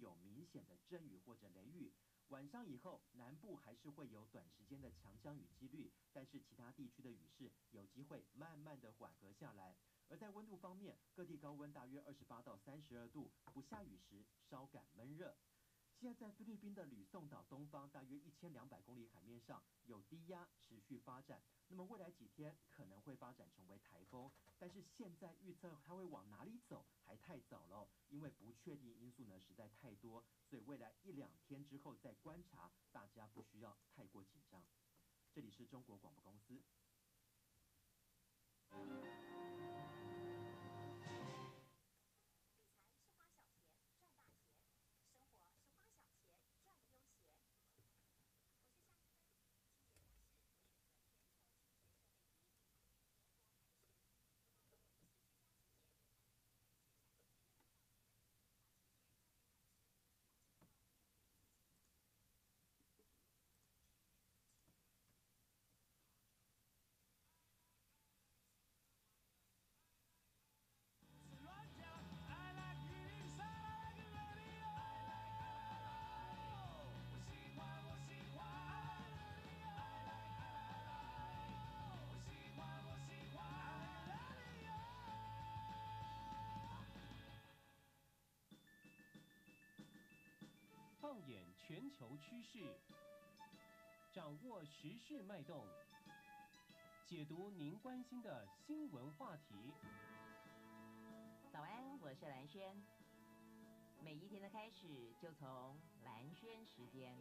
有明显的阵雨或者雷雨，晚上以后南部还是会有短时间的强降雨几率，但是其他地区的雨势有机会慢慢的缓和下来。而在温度方面，各地高温大约二十八到三十二度，不下雨时稍感闷热。现在在菲律宾的吕宋岛东方大约一千两百公里海面上有低压持续发展，那么未来几天可能会发展成为台风，但是现在预测它会往哪里走还太早了，因为不确定因素呢实在太多，所以未来一两天之后再观察，大家不需要太过紧张。这里是中国广播公司。眼全球趋势，掌握时事脉动，解读您关心的新闻话题。早安，我是蓝轩。每一天的开始，就从蓝轩时间。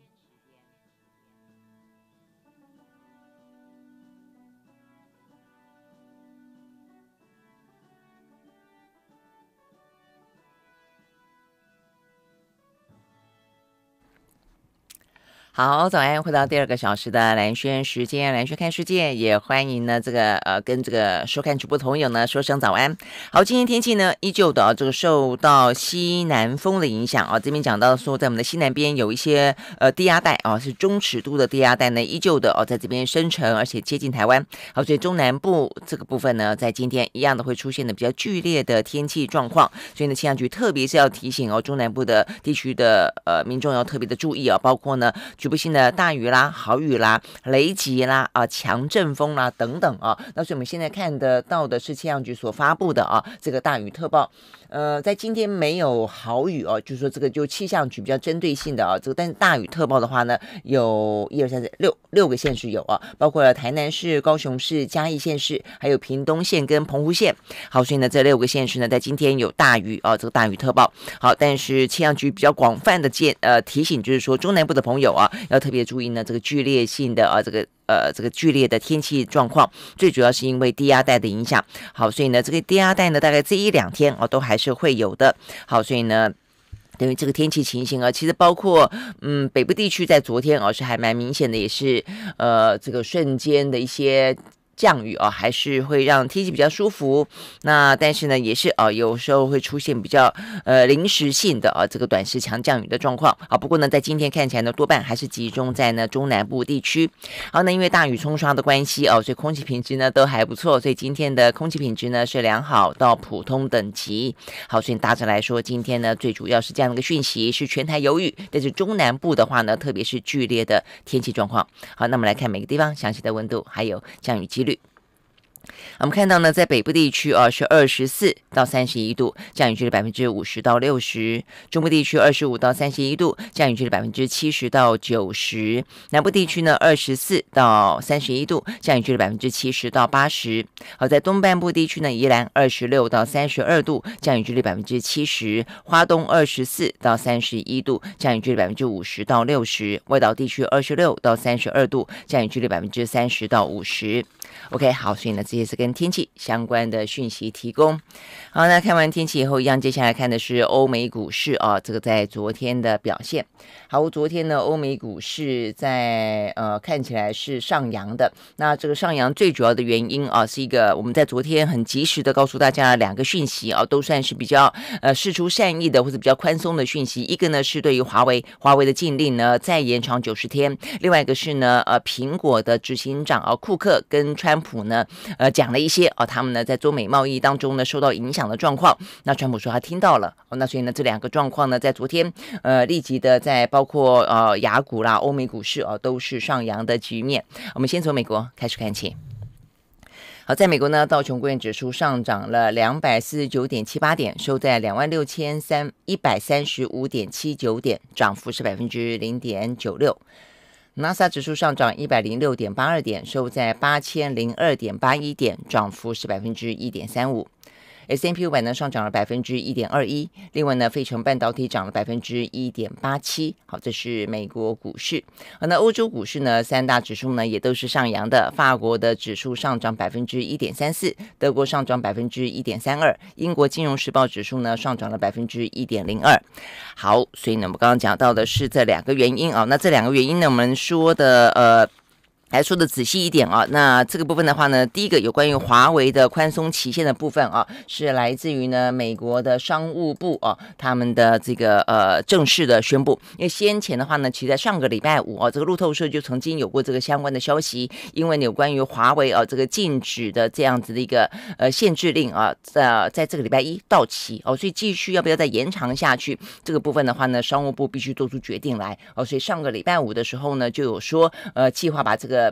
好，早安！回到第二个小时的蓝轩时间，蓝轩看世界，也欢迎呢。这个呃，跟这个收看直播的朋友呢，说声早安。好，今天天气呢，依旧的啊、这个受到西南风的影响啊。这边讲到说，在我们的西南边有一些呃低压带啊，是中尺度的低压带呢，依旧的哦，在这边生成，而且接近台湾。好，所以中南部这个部分呢，在今天一样的会出现的比较剧烈的天气状况。所以呢，气象局特别是要提醒哦，中南部的地区的呃民众要特别的注意啊，包括呢。局部性的大雨啦、豪雨啦、雷击啦、啊强阵风啦等等啊，那所以我们现在看得到的是气象局所发布的啊这个大雨特报。呃，在今天没有豪雨哦，就是说这个就气象局比较针对性的啊，这个但是大雨特报的话呢，有一二三四六六个县市有啊，包括了台南市、高雄市、嘉义县市，还有屏东县跟澎湖县。好，所以呢，这六个县市呢，在今天有大雨啊，这个大雨特报。好，但是气象局比较广泛的建呃提醒，就是说中南部的朋友啊，要特别注意呢，这个剧烈性的啊，这个。呃，这个剧烈的天气状况，最主要是因为低压带的影响。好，所以呢，这个低压带呢，大概这一两天哦，都还是会有的。好，所以呢，等于这个天气情形啊，其实包括嗯，北部地区在昨天啊，是还蛮明显的，也是呃，这个瞬间的一些。降雨哦，还是会让天气比较舒服。那但是呢，也是哦，有时候会出现比较呃临时性的啊这个短时强降雨的状况啊。不过呢，在今天看起来呢，多半还是集中在呢中南部地区。好，那因为大雨冲刷的关系哦，所以空气品质呢都还不错。所以今天的空气品质呢是良好到普通等级。好，所以大致来说，今天呢最主要是这样的一个讯息：是全台有雨，但是中南部的话呢，特别是剧烈的天气状况。好，那我们来看每个地方详细的温度还有降雨机。我们看到呢，在北部地区啊是二十四到三十一度，降雨距离百分之五十到六十；中部地区二十五到三十一度，降雨距离百分之七十到九十；南部地区呢二十四到三十一度，降雨距离百分之七十到八十。好，在东半部地区呢，宜兰二十六到三十二度，降雨距离百分之七十；花东二十四到三十一度，降雨距离百分之五十到六十；外岛地区二十六到三十二度，降雨距离百分之三十到五十。OK，好，所以呢，这些是跟天气相关的讯息提供。好，那看完天气以后，一样接下来看的是欧美股市啊，这个在昨天的表现。好，昨天呢，欧美股市在呃看起来是上扬的。那这个上扬最主要的原因啊，是一个我们在昨天很及时的告诉大家两个讯息啊，都算是比较呃事出善意的或者比较宽松的讯息。一个呢是对于华为，华为的禁令呢再延长九十天。另外一个是呢，呃，苹果的执行长啊库克跟川普呢，呃，讲了一些啊，他们呢在中美贸易当中呢受到影响的状况。那川普说他听到了，那所以呢这两个状况呢，在昨天，呃，立即的在包括呃雅股啦、欧美股市啊，都是上扬的局面。我们先从美国开始看起。好，在美国呢，道琼工业指数上涨了两百四十九点七八点，收在两万六千三一百三十五点七九点，涨幅是百分之零点九六。，NASA 指数上涨一百零六点八二点，收在八千零二点八一点，涨幅是百分之一点三五。S M P 五百呢上涨了百分之一点二一，另外呢费城半导体涨了百分之一点八七，好，这是美国股市。好，那欧洲股市呢三大指数呢也都是上扬的，法国的指数上涨百分之一点三四，德国上涨百分之一点三二，英国金融时报指数呢上涨了百分之一点零二。好，所以呢我们刚刚讲到的是这两个原因啊，那这两个原因呢我们说的呃。来说的仔细一点啊，那这个部分的话呢，第一个有关于华为的宽松期限的部分啊，是来自于呢美国的商务部哦，他们的这个呃正式的宣布。因为先前的话呢，其实在上个礼拜五啊，这个路透社就曾经有过这个相关的消息，因为有关于华为啊这个禁止的这样子的一个呃限制令啊，在在这个礼拜一到期哦，所以继续要不要再延长下去？这个部分的话呢，商务部必须做出决定来哦，所以上个礼拜五的时候呢，就有说呃计划把这个。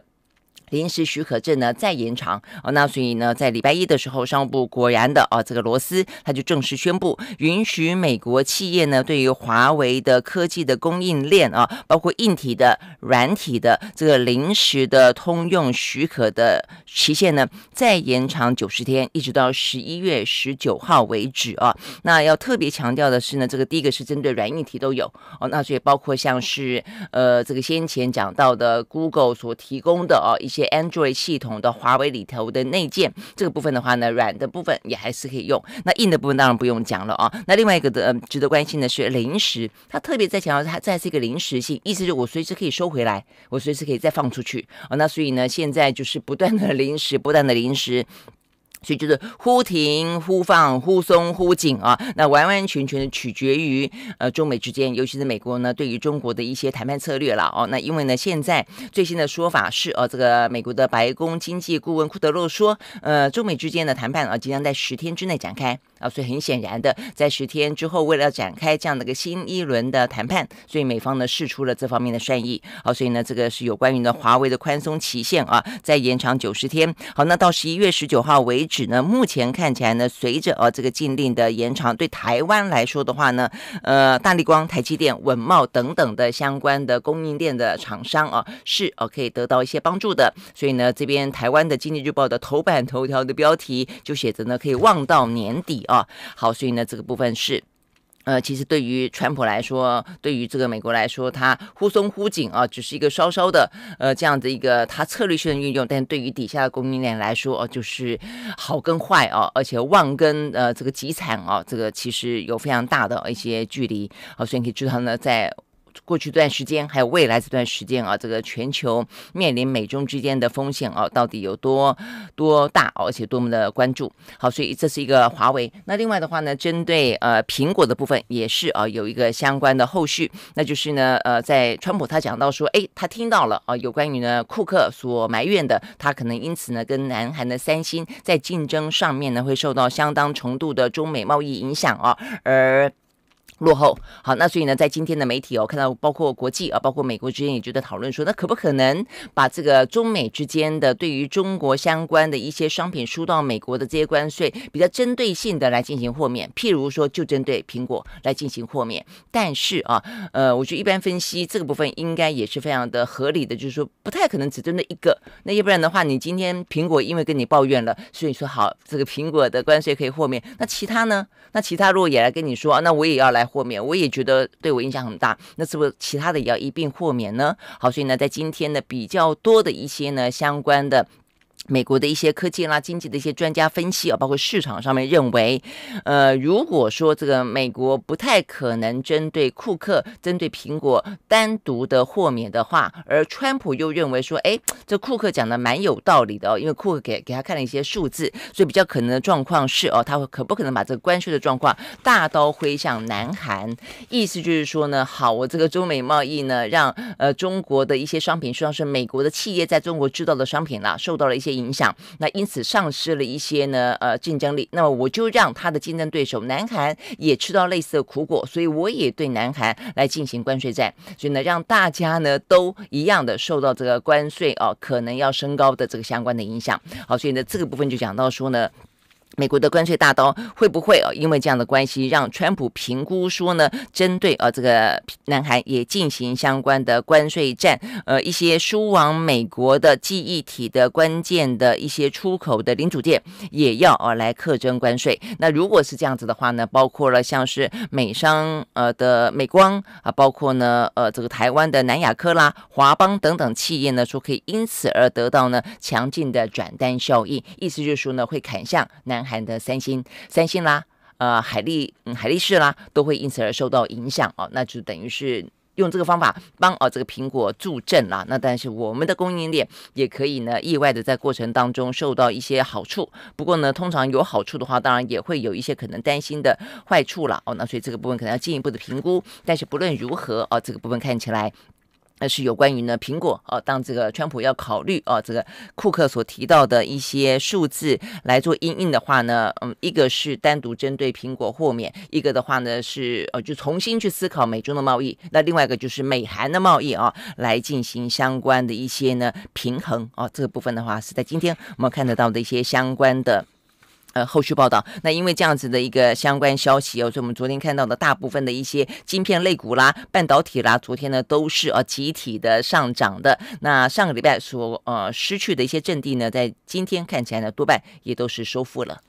临时许可证呢再延长哦，那所以呢，在礼拜一的时候，商务部果然的哦，这个罗斯他就正式宣布，允许美国企业呢，对于华为的科技的供应链啊，包括硬体的、软体的这个临时的通用许可的期限呢，再延长九十天，一直到十一月十九号为止啊。那要特别强调的是呢，这个第一个是针对软硬体都有哦，那所以包括像是呃，这个先前讲到的 Google 所提供的啊一些。Android 系统的华为里头的内建这个部分的话呢，软的部分也还是可以用。那硬的部分当然不用讲了啊。那另外一个的值得关心的是零食，它特别在强调他在这个临时性，意思是我随时可以收回来，我随时可以再放出去啊。那所以呢，现在就是不断的零食，不断的零食。所以就是忽停忽放、忽松忽紧啊，那完完全全的取决于呃中美之间，尤其是美国呢对于中国的一些谈判策略了哦。那因为呢，现在最新的说法是呃这个美国的白宫经济顾问库德洛说，呃，中美之间的谈判啊，即将在十天之内展开。啊，所以很显然的，在十天之后，为了展开这样的一个新一轮的谈判，所以美方呢试出了这方面的善意。好，所以呢，这个是有关于呢华为的宽松期限啊，再延长九十天。好，那到十一月十九号为止呢，目前看起来呢，随着啊这个禁令的延长，对台湾来说的话呢，呃，大力光、台积电、稳茂等等的相关的供应链的厂商啊，是啊可以得到一些帮助的。所以呢，这边台湾的经济日报的头版头条的标题就写着呢，可以望到年底啊。啊，好，所以呢，这个部分是，呃，其实对于川普来说，对于这个美国来说，它忽松忽紧啊，只是一个稍稍的，呃，这样的一个它策略性的运用，但对于底下的供应链来说，哦，就是好跟坏啊，而且旺跟呃这个极惨啊，这个其实有非常大的一些距离啊，所以你可以知道呢，在。过去这段时间，还有未来这段时间啊，这个全球面临美中之间的风险啊，到底有多多大啊？而且多么的关注好，所以这是一个华为。那另外的话呢，针对呃苹果的部分也是啊，有一个相关的后续，那就是呢呃，在川普他讲到说，哎，他听到了啊，有关于呢库克所埋怨的，他可能因此呢跟南韩的三星在竞争上面呢会受到相当程度的中美贸易影响啊，而。落后好，那所以呢，在今天的媒体哦，看到包括国际啊，包括美国之间也觉得讨论说，那可不可能把这个中美之间的对于中国相关的一些商品输到美国的这些关税，比较针对性的来进行豁免，譬如说就针对苹果来进行豁免。但是啊，呃，我觉得一般分析这个部分应该也是非常的合理的，就是说不太可能只针对一个。那要不然的话，你今天苹果因为跟你抱怨了，所以说好这个苹果的关税可以豁免，那其他呢？那其他如果也来跟你说，那我也要来。豁免，我也觉得对我影响很大。那是不是其他的也要一并豁免呢？好，所以呢，在今天呢，比较多的一些呢，相关的。美国的一些科技啦、经济的一些专家分析啊，包括市场上面认为，呃，如果说这个美国不太可能针对库克、针对苹果单独的豁免的话，而川普又认为说，哎，这库克讲的蛮有道理的哦，因为库克给给他看了一些数字，所以比较可能的状况是哦，他会可不可能把这个关税的状况大刀挥向南韩？意思就是说呢，好，我这个中美贸易呢，让呃中国的一些商品，实际上是美国的企业在中国制造的商品啦，受到了一些。影响，那因此丧失了一些呢，呃，竞争力。那么我就让他的竞争对手南韩也吃到类似的苦果，所以我也对南韩来进行关税战，所以呢，让大家呢都一样的受到这个关税哦，可能要升高的这个相关的影响。好，所以呢，这个部分就讲到说呢。美国的关税大刀会不会啊？因为这样的关系，让川普评估说呢，针对啊这个南韩也进行相关的关税战。呃，一些输往美国的记忆体的关键的一些出口的零组件，也要啊来课征关税。那如果是这样子的话呢，包括了像是美商呃的美光啊，包括呢呃这个台湾的南亚科啦、华邦等等企业呢，说可以因此而得到呢强劲的转单效应。意思就是说呢，会砍向南。含的三星、三星啦，呃，海力、嗯，海力士啦，都会因此而受到影响哦，那就等于是用这个方法帮啊这个苹果助阵啦。那但是我们的供应链也可以呢，意外的在过程当中受到一些好处。不过呢，通常有好处的话，当然也会有一些可能担心的坏处了哦。那所以这个部分可能要进一步的评估。但是不论如何啊，这个部分看起来。那是有关于呢苹果哦，当这个川普要考虑哦，这个库克所提到的一些数字来做应应的话呢，嗯，一个是单独针对苹果豁免，一个的话呢是呃就重新去思考美中的贸易，那另外一个就是美韩的贸易啊，来进行相关的一些呢平衡啊，这个部分的话是在今天我们看得到的一些相关的。呃，后续报道。那因为这样子的一个相关消息哦，所以我们昨天看到的大部分的一些晶片类股啦、半导体啦，昨天呢都是呃集体的上涨的。那上个礼拜所呃失去的一些阵地呢，在今天看起来呢，多半也都是收复了。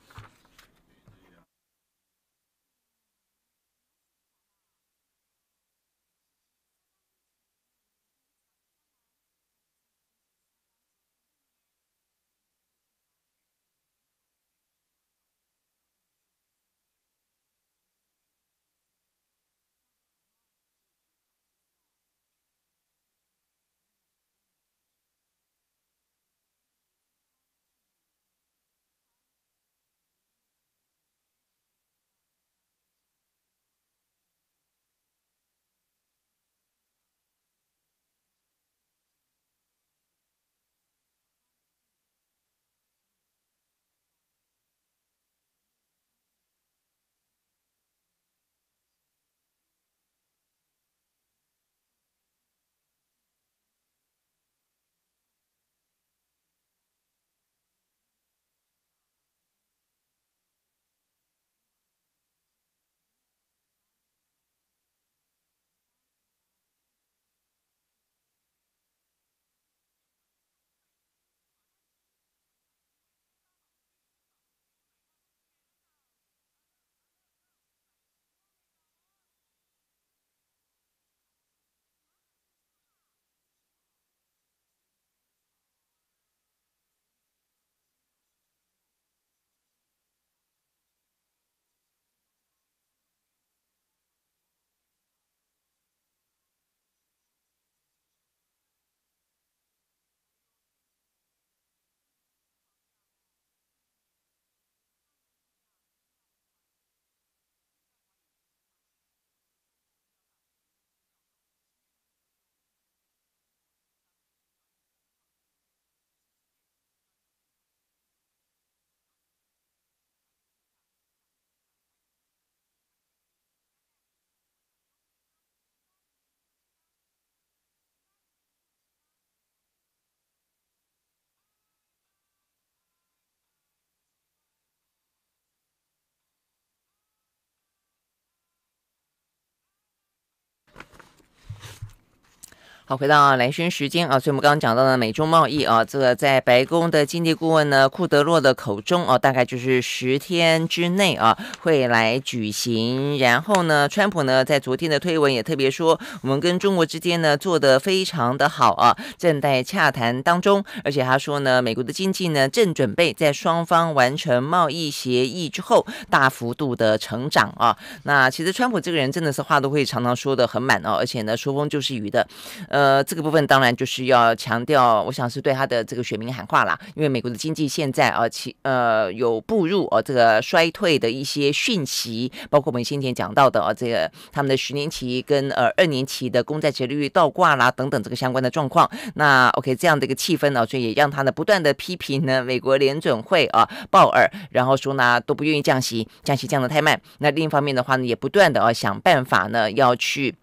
好，回到来宣时间啊，所以我们刚刚讲到的美中贸易啊，这个在白宫的经济顾问呢库德洛的口中啊，大概就是十天之内啊会来举行。然后呢，川普呢在昨天的推文也特别说，我们跟中国之间呢做的非常的好啊，正在洽谈当中。而且他说呢，美国的经济呢正准备在双方完成贸易协议之后大幅度的成长啊。那其实川普这个人真的是话都会常常说的很满哦，而且呢说风就是雨的。呃，这个部分当然就是要强调，我想是对他的这个选民喊话啦，因为美国的经济现在啊，其呃有步入啊这个衰退的一些讯息，包括我们先前讲到的啊这个他们的十年期跟呃二年期的公债利率倒挂啦等等这个相关的状况。那 OK 这样的一个气氛啊，所以也让他呢不断的批评呢美国联准会啊鲍尔，然后说呢都不愿意降息，降息降的太慢。那另一方面的话呢，也不断的啊想办法呢要去。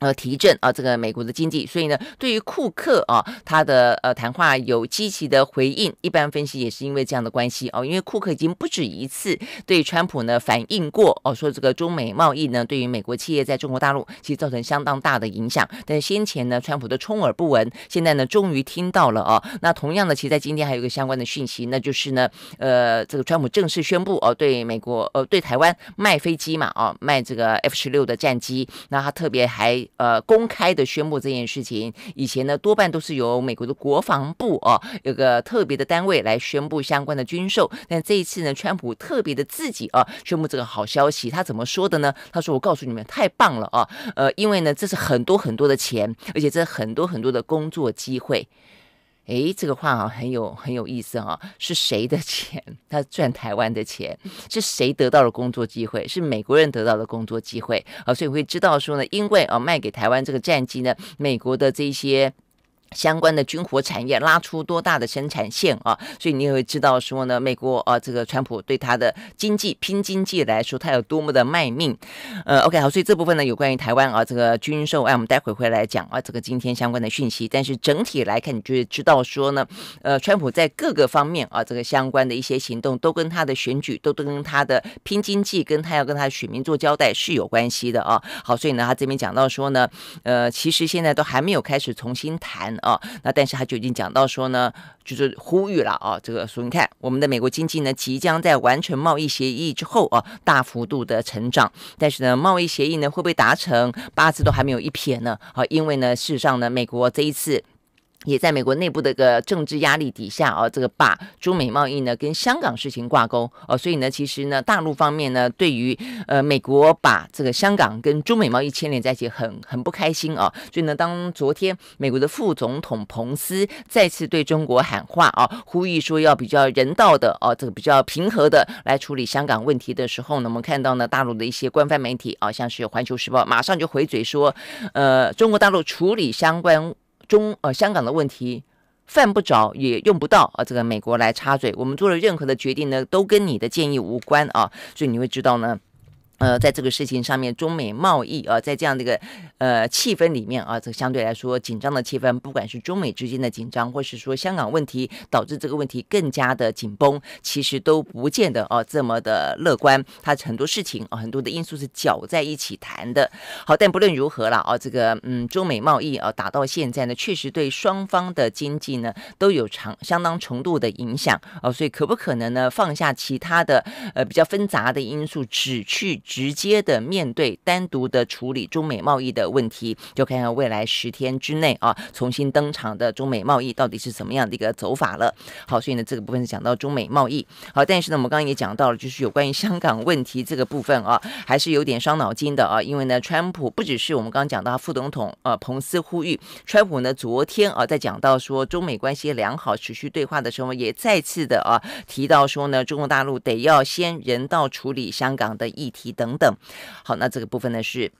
呃，提振啊，这个美国的经济。所以呢，对于库克啊，他的呃谈话有积极的回应。一般分析也是因为这样的关系哦，因为库克已经不止一次对川普呢反映过哦，说这个中美贸易呢，对于美国企业在中国大陆其实造成相当大的影响。但是先前呢，川普都充耳不闻，现在呢，终于听到了啊。那同样的，其实在今天还有个相关的讯息，那就是呢，呃，这个川普正式宣布哦，对美国呃对台湾卖飞机嘛，啊，卖这个 F 十六的战机，那他特别还。呃，公开的宣布这件事情，以前呢多半都是由美国的国防部啊，有个特别的单位来宣布相关的军售，但这一次呢，川普特别的自己啊宣布这个好消息，他怎么说的呢？他说：“我告诉你们，太棒了啊！呃，因为呢，这是很多很多的钱，而且这很多很多的工作机会。”诶，这个话啊很有很有意思啊，是谁的钱？他赚台湾的钱是谁得到了工作机会？是美国人得到的工作机会啊！所以会知道说呢，因为啊卖给台湾这个战机呢，美国的这些。相关的军火产业拉出多大的生产线啊？所以你也会知道说呢，美国啊，这个川普对他的经济拼经济来说，他有多么的卖命。呃，OK，好，所以这部分呢，有关于台湾啊，这个军售案，我们待会会来讲啊，这个今天相关的讯息。但是整体来看，你就知道说呢，呃，川普在各个方面啊，这个相关的一些行动，都跟他的选举，都跟他的拼经济，跟他要跟他选民做交代是有关系的啊。好，所以呢，他这边讲到说呢，呃，其实现在都还没有开始重新谈。啊，那但是他就已经讲到说呢，就是呼吁了啊。这个说你看我们的美国经济呢，即将在完成贸易协议之后啊，大幅度的成长。但是呢，贸易协议呢会不会达成？八字都还没有一撇呢。好，因为呢，事实上呢，美国这一次。也在美国内部的个政治压力底下啊，这个把中美贸易呢跟香港事情挂钩哦，所以呢，其实呢，大陆方面呢对于呃美国把这个香港跟中美贸易牵连在一起很很不开心啊，所以呢，当昨天美国的副总统彭斯再次对中国喊话啊，呼吁说要比较人道的哦，这个比较平和的来处理香港问题的时候呢，我们看到呢，大陆的一些官方媒体啊，像是《环球时报》马上就回嘴说，呃，中国大陆处理相关。中呃，香港的问题犯不着，也用不到啊。这个美国来插嘴，我们做了任何的决定呢，都跟你的建议无关啊。所以你会知道呢。呃，在这个事情上面，中美贸易啊，在这样的一个呃气氛里面啊，这相对来说紧张的气氛，不管是中美之间的紧张，或是说香港问题导致这个问题更加的紧绷，其实都不见得啊这么的乐观。它很多事情啊，很多的因素是搅在一起谈的。好，但不论如何了啊，这个嗯，中美贸易啊打到现在呢，确实对双方的经济呢都有长相当程度的影响啊，所以可不可能呢放下其他的呃比较纷杂的因素，只去直接的面对、单独的处理中美贸易的问题，就看看未来十天之内啊，重新登场的中美贸易到底是怎么样的一个走法了。好，所以呢，这个部分是讲到中美贸易。好，但是呢，我们刚刚也讲到了，就是有关于香港问题这个部分啊，还是有点伤脑筋的啊，因为呢，川普不只是我们刚刚讲到，副总统呃彭斯呼吁川普呢，昨天啊在讲到说中美关系良好、持续对话的时候，也再次的啊提到说呢，中国大陆得要先人道处理香港的议题。等等，好，那这个部分呢是，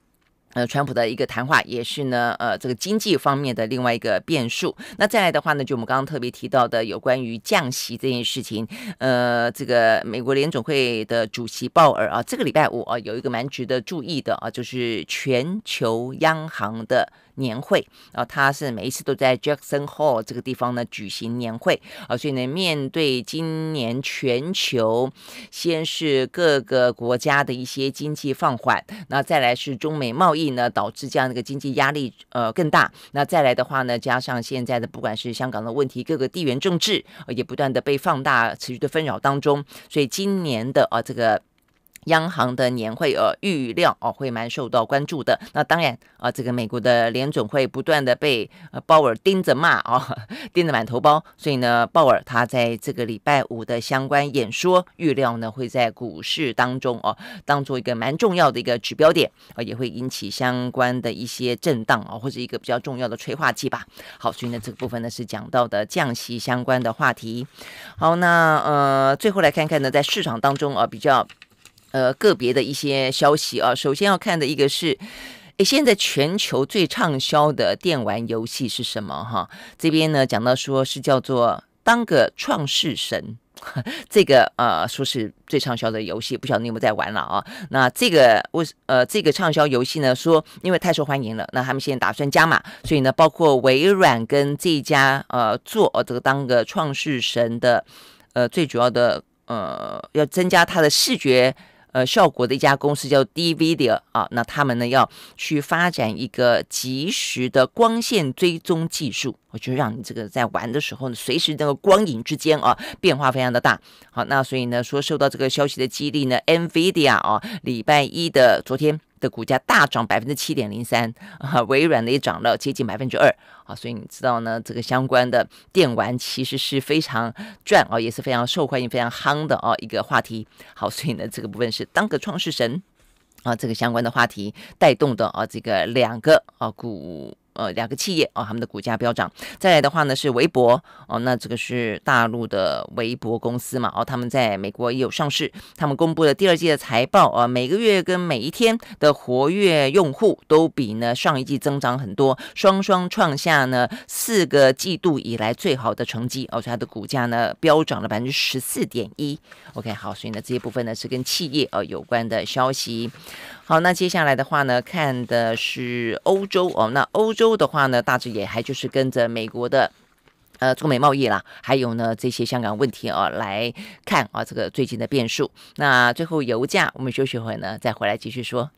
呃，川普的一个谈话，也是呢，呃，这个经济方面的另外一个变数。那再来的话呢，就我们刚刚特别提到的有关于降息这件事情，呃，这个美国联总会的主席鲍尔啊，这个礼拜五啊，有一个蛮值得注意的啊，就是全球央行的。年会啊，他是每一次都在 Jackson Hall 这个地方呢举行年会啊，所以呢，面对今年全球先是各个国家的一些经济放缓，那再来是中美贸易呢导致这样的一个经济压力呃更大，那再来的话呢，加上现在的不管是香港的问题，各个地缘政治也不断的被放大，持续的纷扰当中，所以今年的啊这个。央行的年会，呃，预料哦会蛮受到关注的。那当然啊，这个美国的联准会不断的被鲍尔盯着骂啊，盯着满头包。所以呢，鲍尔他在这个礼拜五的相关演说，预料呢会在股市当中哦，当做一个蛮重要的一个指标点啊，也会引起相关的一些震荡啊，或者一个比较重要的催化剂吧。好，所以呢，这个部分呢是讲到的降息相关的话题。好，那呃，最后来看看呢，在市场当中啊，比较。呃，个别的一些消息啊，首先要看的一个是，诶，现在全球最畅销的电玩游戏是什么？哈，这边呢讲到说是叫做《当个创世神》，这个呃说是最畅销的游戏，不晓得你有没有在玩了啊？那这个为呃这个畅销游戏呢，说因为太受欢迎了，那他们现在打算加码，所以呢，包括微软跟这一家呃做这个《当个创世神》的呃最主要的呃要增加它的视觉。呃，效果的一家公司叫 d v i d 啊，那他们呢要去发展一个即时的光线追踪技术，我觉得让你这个在玩的时候呢，随时那个光影之间啊变化非常的大。好，那所以呢说受到这个消息的激励呢，NVIDIA 啊，礼拜一的昨天。的股价大涨百分之七点零三 啊，微软也涨了接近百分之二啊，所以你知道呢，这个相关的电玩其实是非常赚哦，也是非常受欢迎、非常夯的哦一个话题。好，所以呢，这个部分是当个创世神啊，这个相关的话题带动的啊，这个两个啊股。呃，两个企业哦，他们的股价飙涨。再来的话呢，是微博哦，那这个是大陆的微博公司嘛，哦，他们在美国也有上市。他们公布了第二季的财报，啊，每个月跟每一天的活跃用户都比呢上一季增长很多，双双创下呢四个季度以来最好的成绩。而且它的股价呢飙涨了百分之十四点一。OK，好，所以呢这些部分呢是跟企业呃有关的消息。好，那接下来的话呢，看的是欧洲哦。那欧洲的话呢，大致也还就是跟着美国的，呃，中美贸易啦，还有呢这些香港问题啊来看啊，这个最近的变数。那最后油价，我们休息会呢，再回来继续说。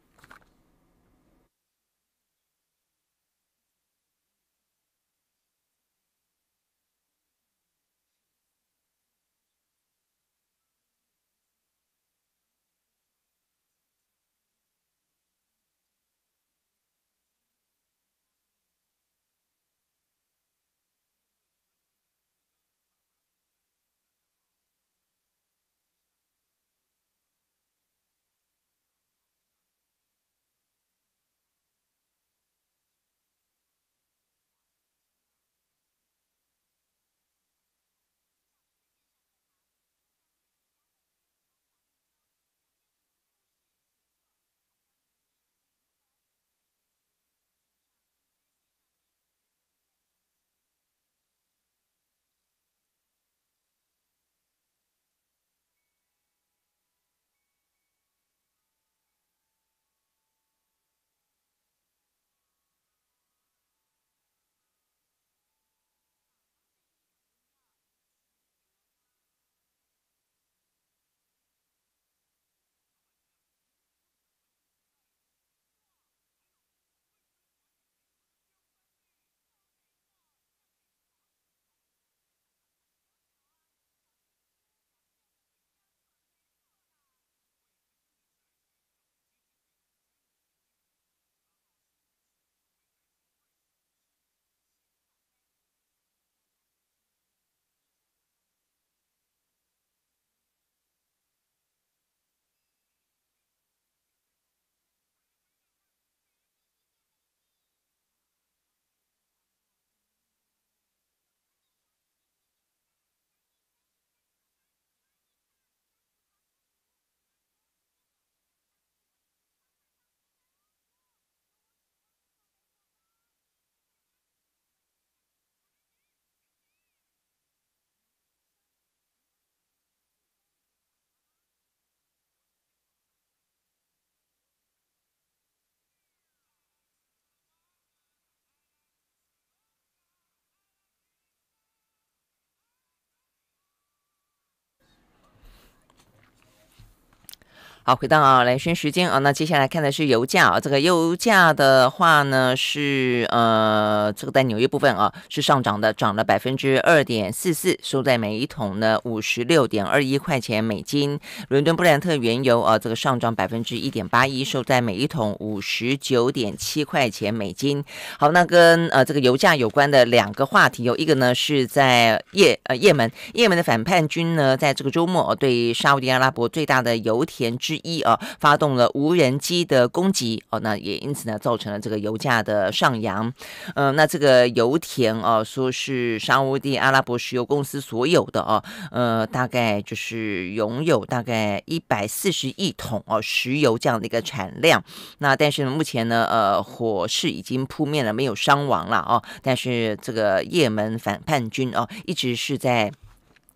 好，回到啊，来宣时间啊。那接下来看的是油价啊。这个油价的话呢，是呃，这个在纽约部分啊是上涨的，涨了百分之二点四四，收在每一桶呢五十六点二一块钱美金。伦敦布兰特原油啊，这个上涨百分之一点八一，收在每一桶五十九点七块钱美金。好，那跟呃这个油价有关的两个话题，有一个呢是在叶呃叶门，叶门的反叛军呢在这个周末对沙地阿拉伯最大的油田之之一啊，发动了无人机的攻击哦，那也因此呢，造成了这个油价的上扬。呃，那这个油田啊，说是沙地阿拉伯石油公司所有的啊，呃，大概就是拥有大概一百四十亿桶哦石油这样的一个产量。那但是目前呢，呃，火势已经扑灭了，没有伤亡了啊。但是这个也门反叛军啊，一直是在。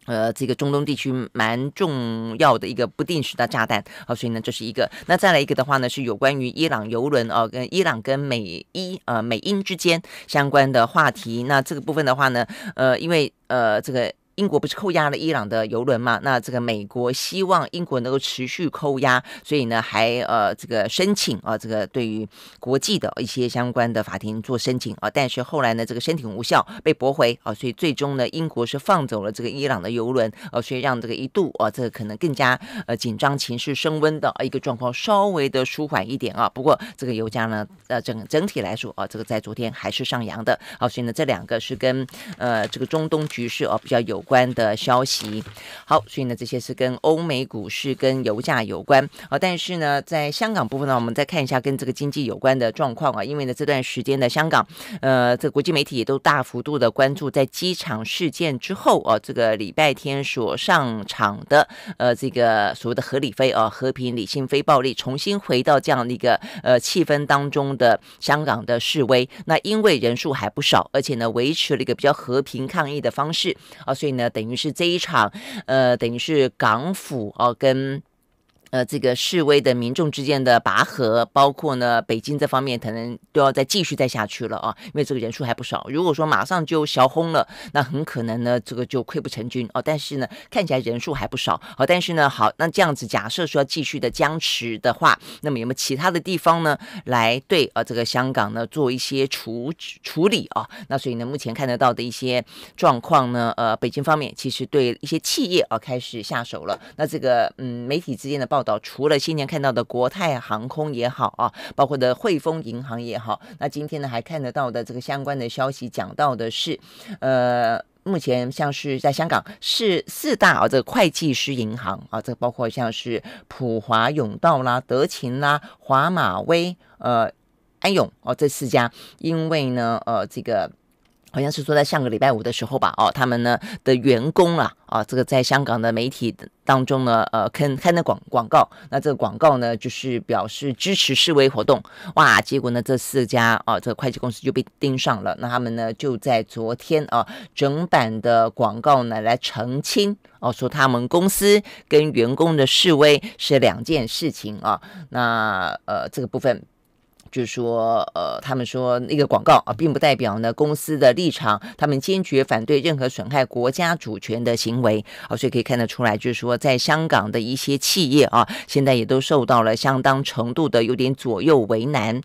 呃，这个中东地区蛮重要的一个不定时的炸弹啊，所以呢，这是一个。那再来一个的话呢，是有关于伊朗油轮啊，跟伊朗跟美伊呃美英之间相关的话题。那这个部分的话呢，呃，因为呃这个。英国不是扣押了伊朗的油轮吗？那这个美国希望英国能够持续扣押，所以呢，还呃这个申请啊，这个对于国际的一些相关的法庭做申请啊。但是后来呢，这个申请无效被驳回啊，所以最终呢，英国是放走了这个伊朗的油轮，呃，所以让这个一度啊，这个可能更加呃紧张情势升温的一个状况稍微的舒缓一点啊。不过这个油价呢，呃，整整体来说啊，这个在昨天还是上扬的啊，所以呢，这两个是跟呃这个中东局势啊比较有。关的消息，好，所以呢，这些是跟欧美股市跟油价有关啊。但是呢，在香港部分呢，我们再看一下跟这个经济有关的状况啊。因为呢，这段时间的香港，呃，这国际媒体也都大幅度的关注在机场事件之后啊，这个礼拜天所上场的呃，这个所谓的合理非啊和平理性非暴力重新回到这样的一个呃气氛当中的香港的示威，那因为人数还不少，而且呢，维持了一个比较和平抗议的方式啊，所以。那等于是这一场，呃，等于是港府哦，跟。呃，这个示威的民众之间的拔河，包括呢北京这方面可能都要再继续再下去了啊，因为这个人数还不少。如果说马上就销轰了，那很可能呢这个就溃不成军哦。但是呢，看起来人数还不少。好，但是呢，好，那这样子假设说继续的僵持的话，那么有没有其他的地方呢来对呃这个香港呢做一些处处理啊？那所以呢，目前看得到的一些状况呢，呃，北京方面其实对一些企业啊开始下手了。那这个嗯，媒体之间的报报道除了新年看到的国泰航空也好啊，包括的汇丰银行也好，那今天呢还看得到的这个相关的消息讲到的是，呃，目前像是在香港是四大啊，这个会计师银行啊，这包括像是普华永道啦、德勤啦、华马威、呃安永哦，这四家，因为呢，呃，这个。好像是说在上个礼拜五的时候吧，哦，他们呢的员工啊，啊，这个在香港的媒体当中呢，呃，看看的广广告，那这个广告呢就是表示支持示威活动，哇，结果呢这四家啊，这个会计公司就被盯上了，那他们呢就在昨天啊，整版的广告呢来澄清，哦，说他们公司跟员工的示威是两件事情啊，那呃这个部分。就是说，呃，他们说那个广告啊，并不代表呢公司的立场。他们坚决反对任何损害国家主权的行为。好，所以可以看得出来，就是说，在香港的一些企业啊，现在也都受到了相当程度的有点左右为难。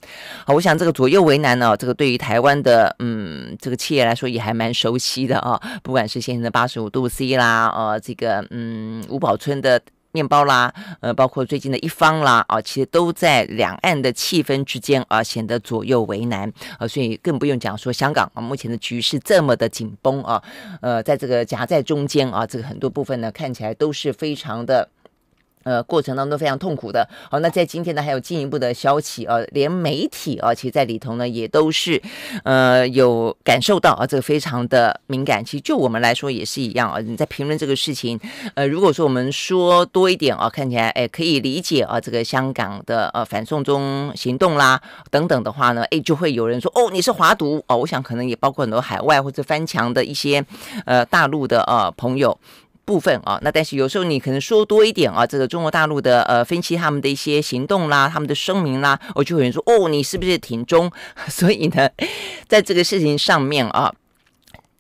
好，我想这个左右为难呢，这个对于台湾的嗯这个企业来说也还蛮熟悉的啊，不管是现在的八十五度 C 啦，呃，这个嗯五宝村的。面包啦，呃，包括最近的一方啦，啊，其实都在两岸的气氛之间啊，显得左右为难，啊，所以更不用讲说香港啊，目前的局势这么的紧绷啊，呃，在这个夹在中间啊，这个很多部分呢，看起来都是非常的。呃，过程当中非常痛苦的。好，那在今天呢，还有进一步的消息啊，连媒体啊，其实在里头呢也都是，呃，有感受到啊，这个非常的敏感。其实就我们来说也是一样啊，你在评论这个事情，呃，如果说我们说多一点啊，看起来哎可以理解啊，这个香港的呃反送中行动啦等等的话呢，哎就会有人说哦你是华独哦，我想可能也包括很多海外或者翻墙的一些呃大陆的呃朋友。部分啊，那但是有时候你可能说多一点啊，这个中国大陆的呃分析他们的一些行动啦、他们的声明啦，我就有人说哦，你是不是挺中？所以呢，在这个事情上面啊，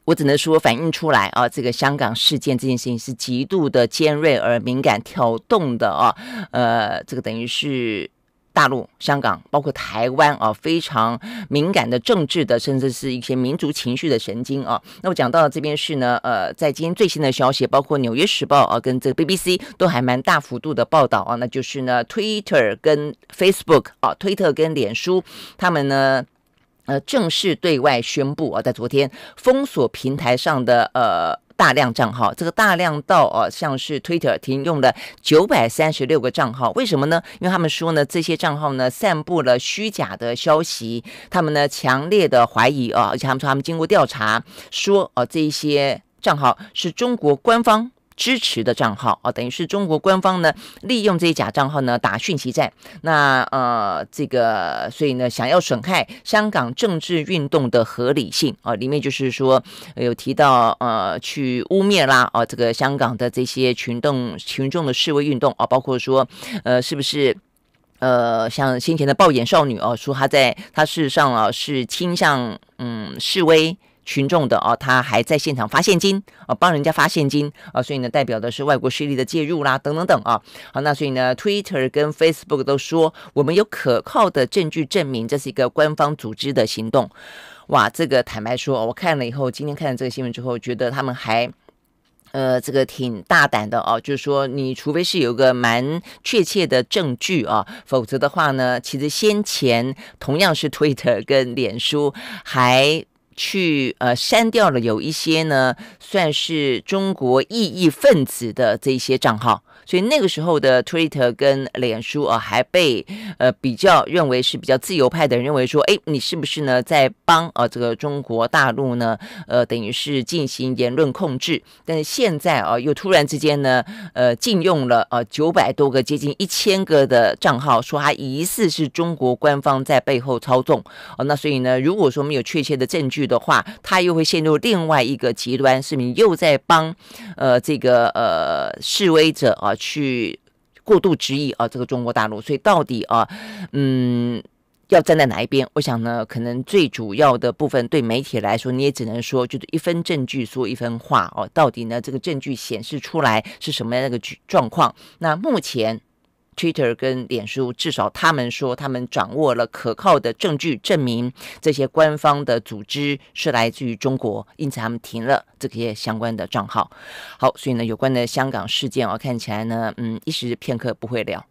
我只能说反映出来啊，这个香港事件这件事情是极度的尖锐而敏感挑动的啊，呃，这个等于是。大陆、香港，包括台湾啊，非常敏感的政治的，甚至是一些民族情绪的神经啊。那我讲到的这边是呢，呃，在今天最新的消息，包括《纽约时报》啊，跟这个 BBC 都还蛮大幅度的报道啊，那就是呢，Twitter 跟 Facebook 啊，推特跟脸书，他们呢，呃，正式对外宣布啊，在昨天封锁平台上的呃。大量账号，这个大量到哦，像是 Twitter 停用了九百三十六个账号，为什么呢？因为他们说呢，这些账号呢散布了虚假的消息，他们呢强烈的怀疑啊，而且他们说他们经过调查，说哦，这一些账号是中国官方。支持的账号啊，等于是中国官方呢，利用这些假账号呢打讯息战。那呃，这个所以呢，想要损害香港政治运动的合理性啊，里面就是说有提到呃，去污蔑啦啊，这个香港的这些群众群众的示威运动啊，包括说呃，是不是呃，像先前的暴眼少女哦，说她在她事实上啊是倾向嗯示威。群众的哦，他还在现场发现金啊，帮人家发现金啊，所以呢，代表的是外国势力的介入啦，等等等啊，好，那所以呢，Twitter 跟 Facebook 都说我们有可靠的证据证明这是一个官方组织的行动。哇，这个坦白说，我看了以后，今天看了这个新闻之后，觉得他们还呃，这个挺大胆的哦，就是说，你除非是有个蛮确切的证据啊，否则的话呢，其实先前同样是 Twitter 跟脸书还。去呃删掉了有一些呢，算是中国异议分子的这些账号。所以那个时候的 Twitter 跟脸书啊，还被呃比较认为是比较自由派的人认为说，哎，你是不是呢在帮啊这个中国大陆呢？呃，等于是进行言论控制。但是现在啊，又突然之间呢，呃，禁用了呃九百多个接近一千个的账号，说他疑似是中国官方在背后操纵。哦，那所以呢，如果说没有确切的证据的话，他又会陷入另外一个极端，是你又在帮呃这个呃示威者啊。去过度质疑啊，这个中国大陆，所以到底啊，嗯，要站在哪一边？我想呢，可能最主要的部分对媒体来说，你也只能说就是一分证据说一分话哦。到底呢，这个证据显示出来是什么样的一个状况？那目前。Twitter 跟脸书，至少他们说他们掌握了可靠的证据，证明这些官方的组织是来自于中国，因此他们停了这些相关的账号。好，所以呢，有关的香港事件啊，看起来呢，嗯，一时片刻不会了。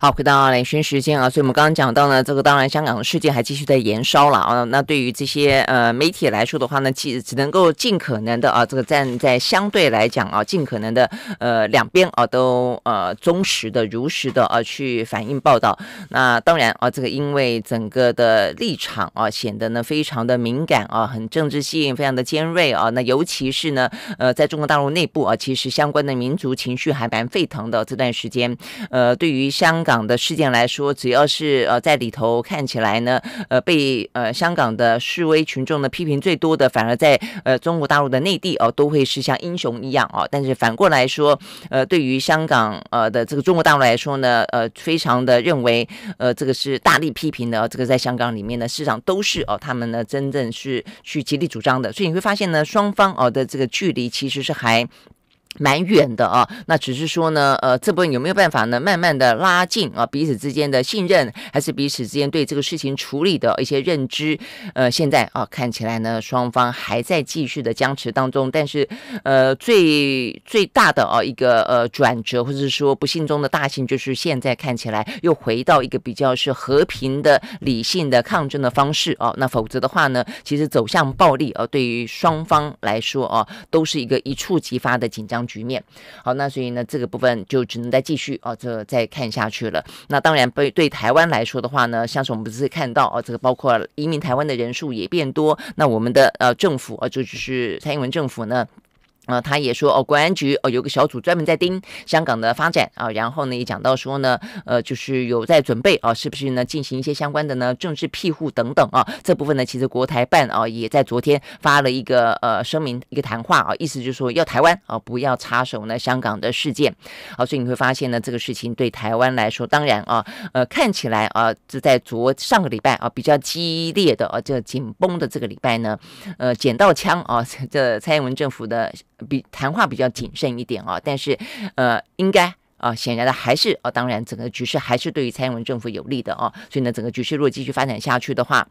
好，回到两宣时间啊，所以我们刚刚讲到呢，这个当然香港的事件还继续在延烧了啊。那对于这些呃媒体来说的话呢，实只能够尽可能的啊，这个站在相对来讲啊，尽可能的呃两边啊都呃忠实的、如实的啊去反映报道。那当然啊，这个因为整个的立场啊显得呢非常的敏感啊，很政治性，非常的尖锐啊。那尤其是呢，呃，在中国大陆内部啊，其实相关的民族情绪还蛮沸腾的这段时间，呃，对于香。港的事件来说，只要是呃在里头看起来呢，呃被呃香港的示威群众呢批评最多的，反而在呃中国大陆的内地哦，都会是像英雄一样哦。但是反过来说，呃对于香港呃的这个中国大陆来说呢，呃非常的认为呃这个是大力批评的，这个在香港里面呢市场都是哦，他们呢真正是去极力主张的。所以你会发现呢，双方哦的这个距离其实是还。蛮远的啊，那只是说呢，呃，这部分有没有办法呢，慢慢的拉近啊，彼此之间的信任，还是彼此之间对这个事情处理的一些认知，呃，现在啊，看起来呢，双方还在继续的僵持当中，但是，呃，最最大的啊一个呃转折，或者是说不幸中的大幸，就是现在看起来又回到一个比较是和平的、理性的抗争的方式啊，那否则的话呢，其实走向暴力啊，对于双方来说啊，都是一个一触即发的紧张。局面好，那所以呢，这个部分就只能再继续啊，这再看下去了。那当然，对对台湾来说的话呢，像是我们不是看到啊，这个包括移民台湾的人数也变多，那我们的呃政府啊，就只是蔡英文政府呢。啊，他也说哦，国安局哦，有个小组专门在盯香港的发展啊。然后呢，也讲到说呢，呃，就是有在准备啊，是不是呢进行一些相关的呢政治庇护等等啊。这部分呢，其实国台办啊也在昨天发了一个呃声明，一个谈话啊，意思就是说要台湾啊不要插手呢香港的事件。好，所以你会发现呢，这个事情对台湾来说，当然啊，呃，看起来啊，就在昨上个礼拜啊比较激烈的啊这紧绷的这个礼拜呢，呃，捡到枪啊，这蔡英文政府的。比谈话比较谨慎一点啊，但是，呃，应该啊，显然的还是啊，当然整个局势还是对于蔡英文政府有利的啊，所以呢，整个局势如果继续发展下去的话，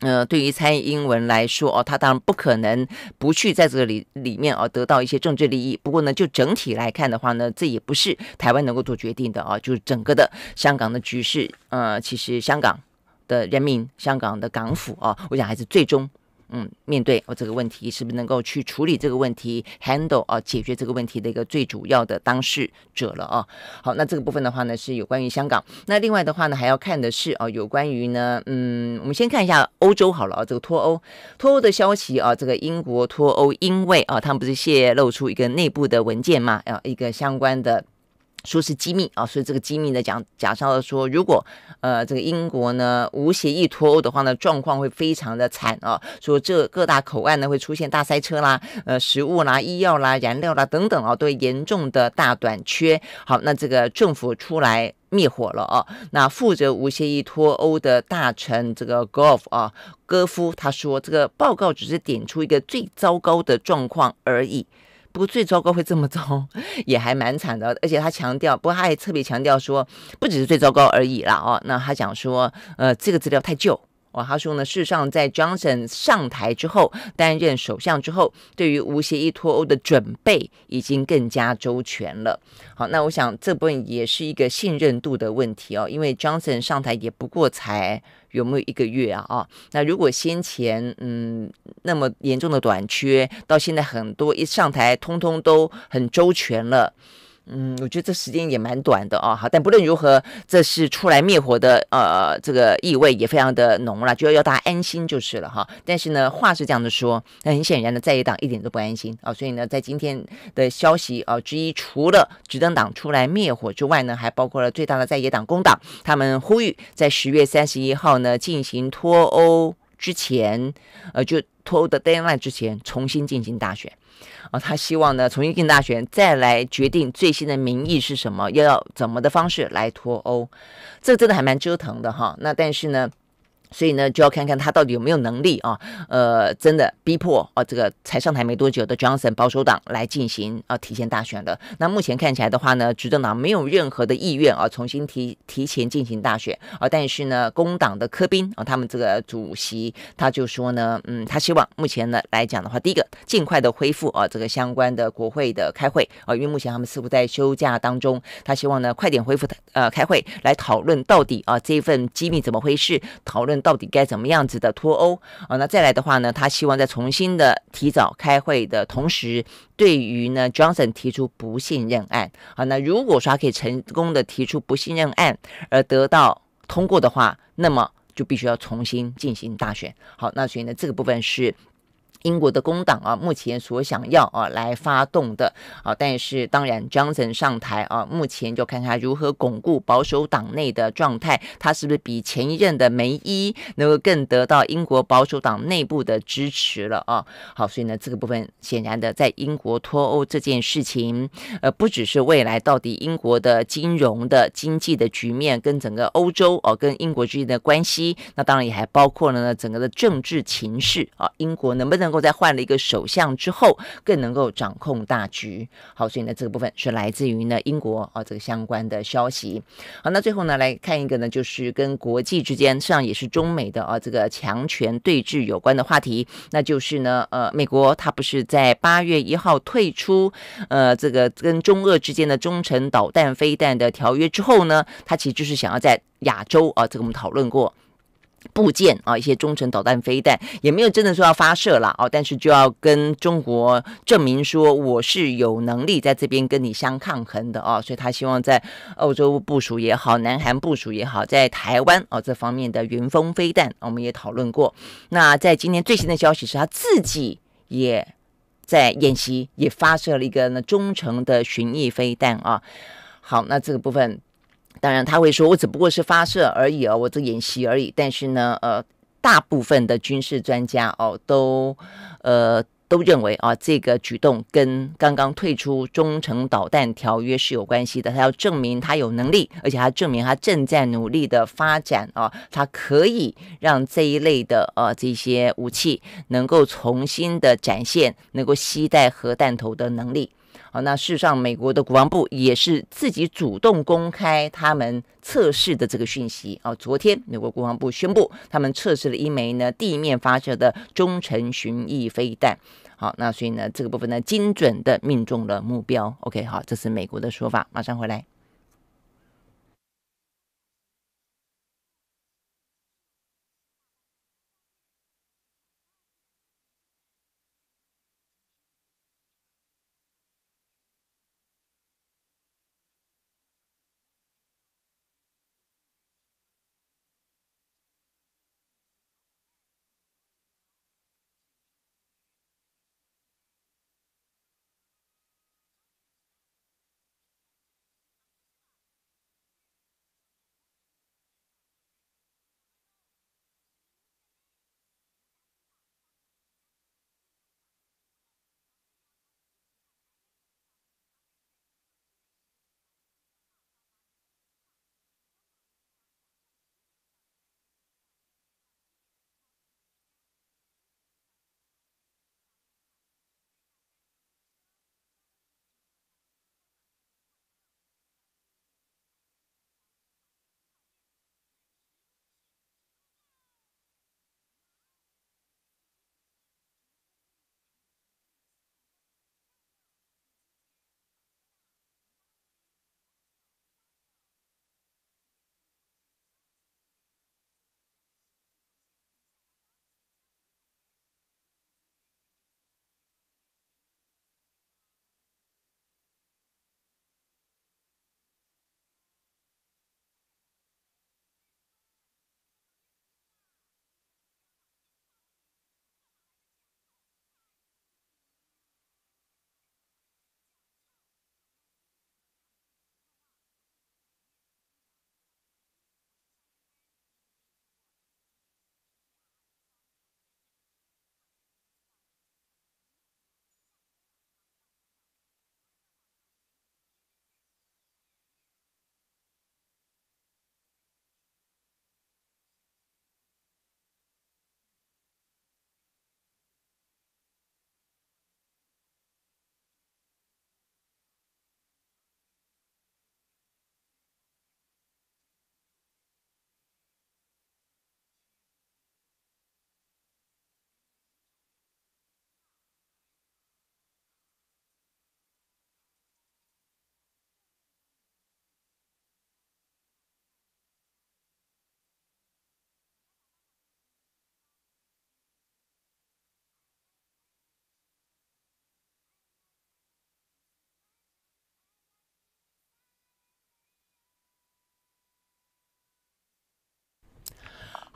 呃，对于蔡英文来说哦，他当然不可能不去在这里里面啊得到一些政治利益。不过呢，就整体来看的话呢，这也不是台湾能够做决定的啊，就是整个的香港的局势，呃，其实香港的人民、香港的港府啊，我想还是最终。嗯，面对哦这个问题，是不是能够去处理这个问题，handle 啊，解决这个问题的一个最主要的当事者了啊？好，那这个部分的话呢，是有关于香港。那另外的话呢，还要看的是哦，有关于呢，嗯，我们先看一下欧洲好了啊，这个脱欧，脱欧的消息啊，这个英国脱欧，因为啊，他们不是泄露出一个内部的文件嘛，啊，一个相关的。说是机密啊，所以这个机密呢讲假设了说，如果呃这个英国呢无协议脱欧的话呢，状况会非常的惨啊，说这各大口岸呢会出现大塞车啦，呃，食物啦、医药啦、燃料啦等等啊，都严重的大短缺。好，那这个政府出来灭火了啊，那负责无协议脱欧的大臣这个 g o v 啊戈夫他说，这个报告只是点出一个最糟糕的状况而已。不过最糟糕会这么糟，也还蛮惨的。而且他强调，不过他也特别强调说，不只是最糟糕而已啦。哦，那他讲说，呃，这个资料太旧。马哈呢？事实上，在 Johnson 上台之后担任首相之后，对于无协议脱欧的准备已经更加周全了。好，那我想这部分也是一个信任度的问题哦，因为 Johnson 上台也不过才有没有一个月啊啊。那如果先前嗯那么严重的短缺，到现在很多一上台通通都很周全了。嗯，我觉得这时间也蛮短的哦。好，但不论如何，这是出来灭火的，呃，这个意味也非常的浓了，就要大家安心就是了哈。但是呢，话是这样的说，那很显然呢，在野党一点都不安心啊，所以呢，在今天的消息啊之一，除了执政党出来灭火之外呢，还包括了最大的在野党工党，他们呼吁在十月三十一号呢进行脱欧之前，呃，就脱欧的 Deadline 之前重新进行大选。啊，他希望呢重新进大选，再来决定最新的民意是什么，要怎么的方式来脱欧，这真的还蛮折腾的哈。那但是呢？所以呢，就要看看他到底有没有能力啊？呃，真的逼迫啊，这个才上台没多久的 Johnson 保守党来进行啊提前大选的。那目前看起来的话呢，执政党没有任何的意愿啊，重新提提前进行大选啊。但是呢，工党的柯宾啊，他们这个主席他就说呢，嗯，他希望目前呢来讲的话，第一个尽快的恢复啊这个相关的国会的开会啊，因为目前他们似乎在休假当中，他希望呢快点恢复呃开会来讨论到底啊这一份机密怎么回事，讨论。到底该怎么样子的脱欧啊？那再来的话呢，他希望在重新的提早开会的同时，对于呢 Johnson 提出不信任案。好，那如果说他可以成功的提出不信任案而得到通过的话，那么就必须要重新进行大选。好，那所以呢，这个部分是。英国的工党啊，目前所想要啊来发动的啊，但是当然，张晨上台啊，目前就看看如何巩固保守党内的状态，他是不是比前一任的梅伊能够更得到英国保守党内部的支持了啊？好，所以呢，这个部分显然的，在英国脱欧这件事情，呃，不只是未来到底英国的金融的经济的局面跟整个欧洲啊，跟英国之间的关系，那当然也还包括了呢整个的政治情势啊，英国能不能？能够在换了一个首相之后，更能够掌控大局。好，所以呢，这个部分是来自于呢英国啊这个相关的消息。好，那最后呢来看一个呢，就是跟国际之间实际上也是中美的啊这个强权对峙有关的话题。那就是呢，呃，美国它不是在八月一号退出呃这个跟中俄之间的中程导弹飞弹的条约之后呢，它其实就是想要在亚洲啊这个我们讨论过。部件啊，一些中程导弹飞弹也没有真的说要发射了哦，但是就要跟中国证明说我是有能力在这边跟你相抗衡的哦，所以他希望在澳洲部署也好，南韩部署也好，在台湾哦这方面的云峰飞弹，我们也讨论过。那在今天最新的消息是，他自己也在演习，也发射了一个呢中程的巡弋飞弹啊。好，那这个部分。当然，他会说，我只不过是发射而已哦，我做演习而已。但是呢，呃，大部分的军事专家哦，都，呃，都认为啊，这个举动跟刚刚退出中程导弹条约是有关系的。他要证明他有能力，而且他证明他正在努力的发展啊，他可以让这一类的呃这些武器能够重新的展现，能够携带核弹头的能力。好，那事实上，美国的国防部也是自己主动公开他们测试的这个讯息啊。昨天，美国国防部宣布，他们测试了一枚呢地面发射的中程巡弋飞弹。好，那所以呢，这个部分呢，精准的命中了目标。OK，好，这是美国的说法，马上回来。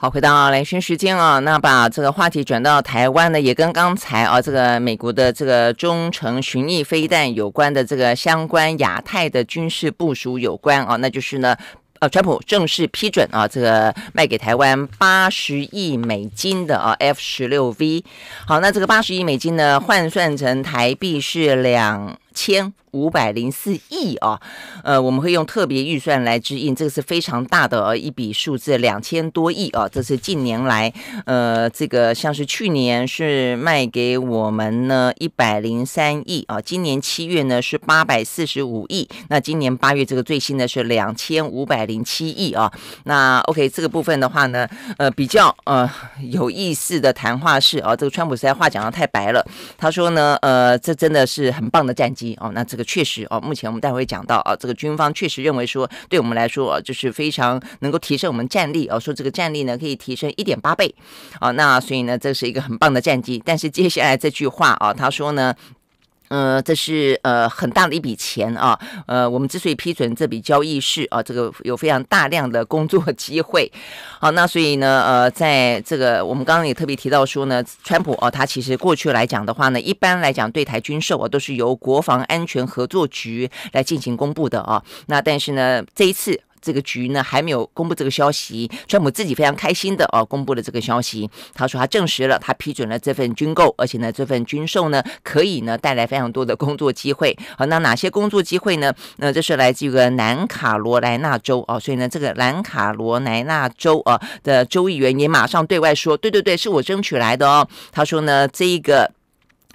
好，回到雷轩时间啊，那把这个话题转到台湾呢，也跟刚才啊这个美国的这个中程巡弋飞弹有关的这个相关亚太的军事部署有关啊，那就是呢，呃，川普正式批准啊，这个卖给台湾八十亿美金的啊 F 十六 V。好，那这个八十亿美金呢，换算成台币是两千。五百零四亿啊，呃，我们会用特别预算来支应，这个是非常大的一笔数字，两千多亿啊。这是近年来，呃，这个像是去年是卖给我们呢一百零三亿啊，今年七月呢是八百四十五亿，那今年八月这个最新的是两千五百零七亿啊。那 OK，这个部分的话呢，呃，比较呃有意思的谈话是啊，这个川普实在话讲的太白了，他说呢，呃，这真的是很棒的战机哦，那这个。确实哦，目前我们待会讲到啊，这个军方确实认为说，对我们来说啊，就是非常能够提升我们战力啊，说这个战力呢可以提升一点八倍啊，那所以呢，这是一个很棒的战绩。但是接下来这句话啊，他说呢。呃，这是呃很大的一笔钱啊，呃，我们之所以批准这笔交易是啊，这个有非常大量的工作机会，好，那所以呢，呃，在这个我们刚刚也特别提到说呢，川普哦，他其实过去来讲的话呢，一般来讲对台军售啊都是由国防安全合作局来进行公布的啊，那但是呢，这一次。这个局呢还没有公布这个消息，川普自己非常开心的哦公布了这个消息，他说他证实了他批准了这份军购，而且呢这份军售呢可以呢带来非常多的工作机会。好，那哪些工作机会呢？那这是来自于南卡罗来纳州哦，所以呢这个南卡罗来纳州啊的州议员也马上对外说，对对对，是我争取来的哦。他说呢这一个。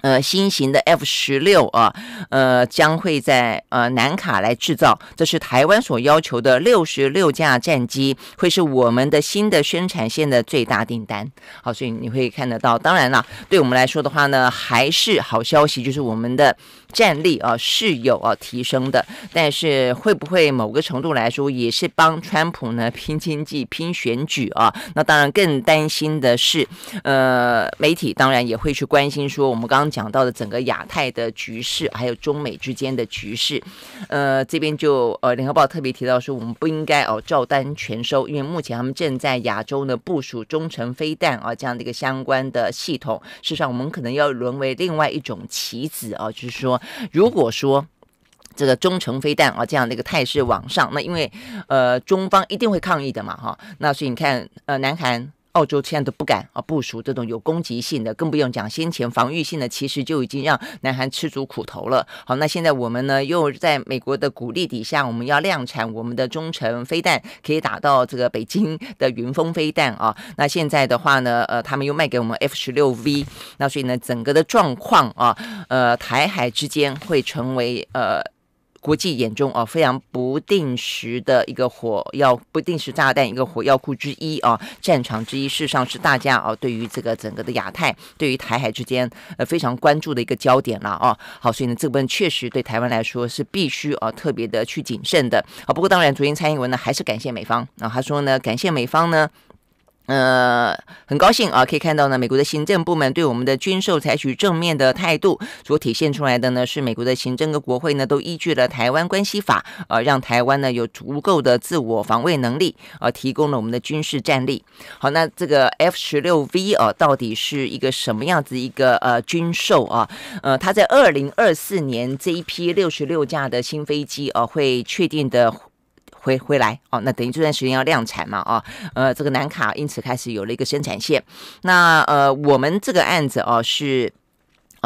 呃，新型的 F 十六啊，呃，将会在呃南卡来制造。这是台湾所要求的六十六架战机，会是我们的新的生产线的最大订单。好，所以你会看得到。当然了，对我们来说的话呢，还是好消息，就是我们的。战力啊是有啊提升的，但是会不会某个程度来说也是帮川普呢拼经济、拼选举啊？那当然更担心的是，呃，媒体当然也会去关心说，我们刚刚讲到的整个亚太的局势，还有中美之间的局势。呃，这边就呃，联合报特别提到说，我们不应该哦照单全收，因为目前他们正在亚洲呢部署中程飞弹啊这样的一个相关的系统，事实上我们可能要沦为另外一种棋子啊，就是说。如果说这个中程飞弹啊这样的一个态势往上，那因为呃中方一定会抗议的嘛哈，那所以你看呃南韩。澳洲现在都不敢啊部署这种有攻击性的，更不用讲先前防御性的，其实就已经让南韩吃足苦头了。好，那现在我们呢又在美国的鼓励底下，我们要量产我们的中程飞弹，可以打到这个北京的云峰飞弹啊。那现在的话呢，呃，他们又卖给我们 F 十六 V，那所以呢，整个的状况啊，呃，台海之间会成为呃。国际眼中啊，非常不定时的一个火药不定时炸弹，一个火药库之一啊，战场之一。事实上是大家啊，对于这个整个的亚太，对于台海之间呃非常关注的一个焦点了啊。好，所以呢，这部分确实对台湾来说是必须啊特别的去谨慎的啊。不过当然，昨天蔡英文呢还是感谢美方啊，他说呢感谢美方呢。呃，很高兴啊，可以看到呢，美国的行政部门对我们的军售采取正面的态度，所体现出来的呢是美国的行政和国会呢都依据了《台湾关系法》，呃，让台湾呢有足够的自我防卫能力，呃，提供了我们的军事战力。好，那这个 F 十六 V 哦，到底是一个什么样子一个呃军售啊？呃，它在二零二四年这一批六十六架的新飞机啊，会确定的。回回来哦，那等于这段时间要量产嘛啊，呃，这个南卡因此开始有了一个生产线。那呃，我们这个案子哦是。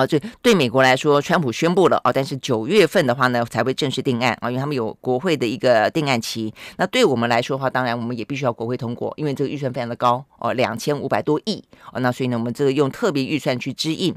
啊，这对美国来说，川普宣布了啊，但是九月份的话呢，才会正式定案啊，因为他们有国会的一个定案期。那对我们来说的话，当然我们也必须要国会通过，因为这个预算非常的高哦，两千五百多亿啊。那所以呢，我们这个用特别预算去支应。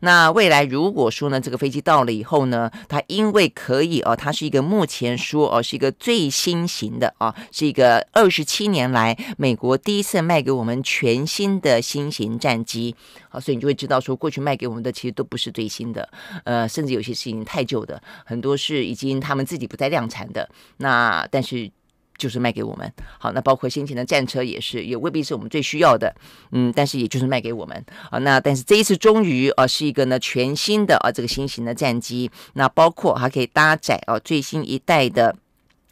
那未来如果说呢，这个飞机到了以后呢，它因为可以啊，它是一个目前说哦是一个最新型的啊，是一个二十七年来美国第一次卖给我们全新的新型战机。所以你就会知道，说过去卖给我们的其实都不是最新的，呃，甚至有些是已经太旧的，很多是已经他们自己不再量产的。那但是就是卖给我们，好，那包括先前的战车也是，也未必是我们最需要的，嗯，但是也就是卖给我们。啊。那但是这一次终于啊是一个呢全新的啊这个新型的战机，那包括还可以搭载啊最新一代的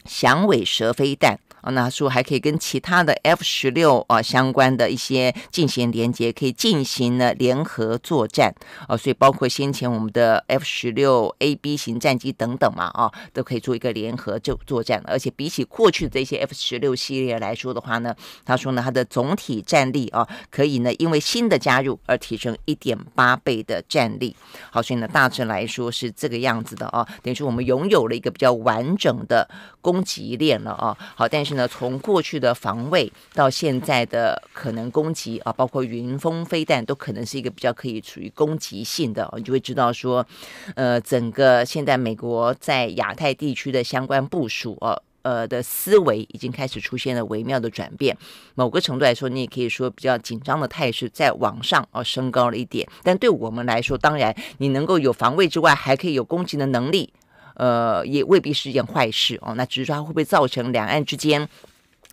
响尾蛇飞弹。他说还可以跟其他的 F 十六啊相关的一些进行连接，可以进行呢联合作战啊，所以包括先前我们的 F 十六 A、B 型战机等等嘛啊，都可以做一个联合就作战。而且比起过去的这些 F 十六系列来说的话呢，他说呢它的总体战力啊可以呢因为新的加入而提升一点八倍的战力。好，所以呢大致来说是这个样子的啊，等于说我们拥有了一个比较完整的攻击链了啊。好，但是。那从过去的防卫到现在的可能攻击啊，包括云峰飞弹，都可能是一个比较可以处于攻击性的。你就会知道说，呃，整个现在美国在亚太地区的相关部署啊，呃的思维已经开始出现了微妙的转变。某个程度来说，你也可以说比较紧张的态势在往上啊升高了一点。但对我们来说，当然你能够有防卫之外，还可以有攻击的能力。呃，也未必是一件坏事哦。那直抓会不会造成两岸之间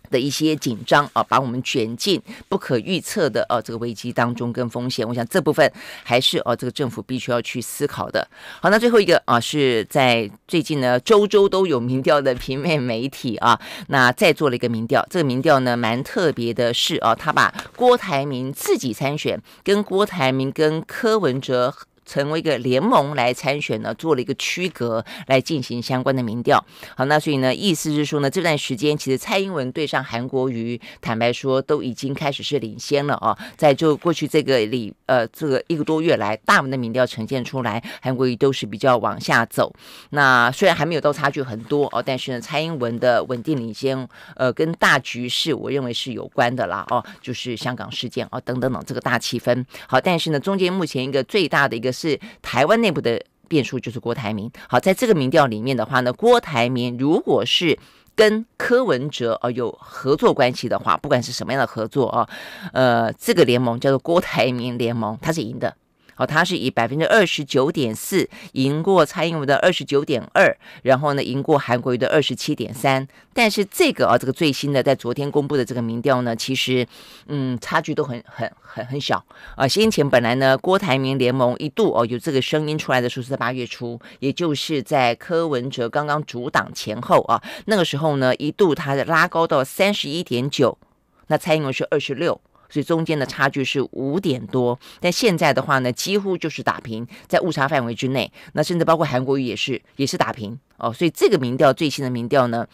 的一些紧张啊，把我们卷进不可预测的呃这个危机当中跟风险？我想这部分还是哦，这个政府必须要去思考的。好，那最后一个啊，是在最近呢，周周都有民调的平面媒体啊，那再做了一个民调，这个民调呢蛮特别的是啊，他把郭台铭自己参选跟郭台铭跟柯文哲。成为一个联盟来参选呢，做了一个区隔来进行相关的民调。好，那所以呢，意思是说呢，这段时间其实蔡英文对上韩国瑜，坦白说都已经开始是领先了啊。在就过去这个里呃，这个一个多月来，大部分的民调呈现出来，韩国瑜都是比较往下走。那虽然还没有到差距很多哦，但是呢，蔡英文的稳定领先，呃，跟大局势我认为是有关的啦哦，就是香港事件哦等等等这个大气氛。好，但是呢，中间目前一个最大的一个。是台湾内部的变数，就是郭台铭。好，在这个民调里面的话呢，郭台铭如果是跟柯文哲哦有合作关系的话，不管是什么样的合作啊，呃，这个联盟叫做郭台铭联盟，他是赢的。好，他是以百分之二十九点四赢过蔡英文的二十九点二，然后呢赢过韩国瑜的二十七点三。但是这个哦，这个最新的在昨天公布的这个民调呢，其实嗯，差距都很很很很小啊。先前本来呢，郭台铭联盟一度哦有这个声音出来的，时候是在八月初，也就是在柯文哲刚刚主党前后啊，那个时候呢一度他拉高到三十一点九，那蔡英文是二十六。所以中间的差距是五点多，但现在的话呢，几乎就是打平，在误差范围之内。那甚至包括韩国瑜也是，也是打平哦。所以这个民调最新的民调呢，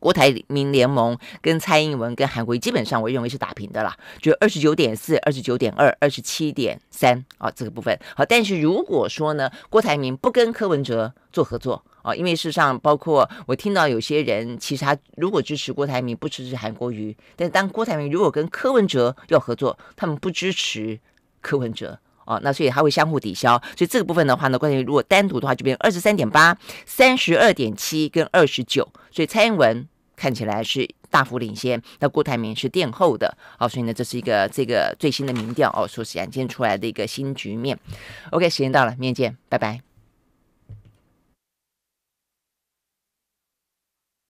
郭台铭联盟跟蔡英文跟韩国瑜基本上我认为是打平的啦，就二十九点四、二十九点二、二十七点三啊，这个部分好。但是如果说呢，郭台铭不跟柯文哲做合作。啊，因为事实上，包括我听到有些人，其实他如果支持郭台铭，不支持韩国瑜。但是当郭台铭如果跟柯文哲要合作，他们不支持柯文哲。哦，那所以他会相互抵消。所以这个部分的话呢，关键如果单独的话，就变成二十三点八、三十二点七跟二十九。所以蔡英文看起来是大幅领先，那郭台铭是垫后的。哦，所以呢，这是一个这个最新的民调哦，所展现出来的一个新局面。OK，时间到了，明天见，拜拜。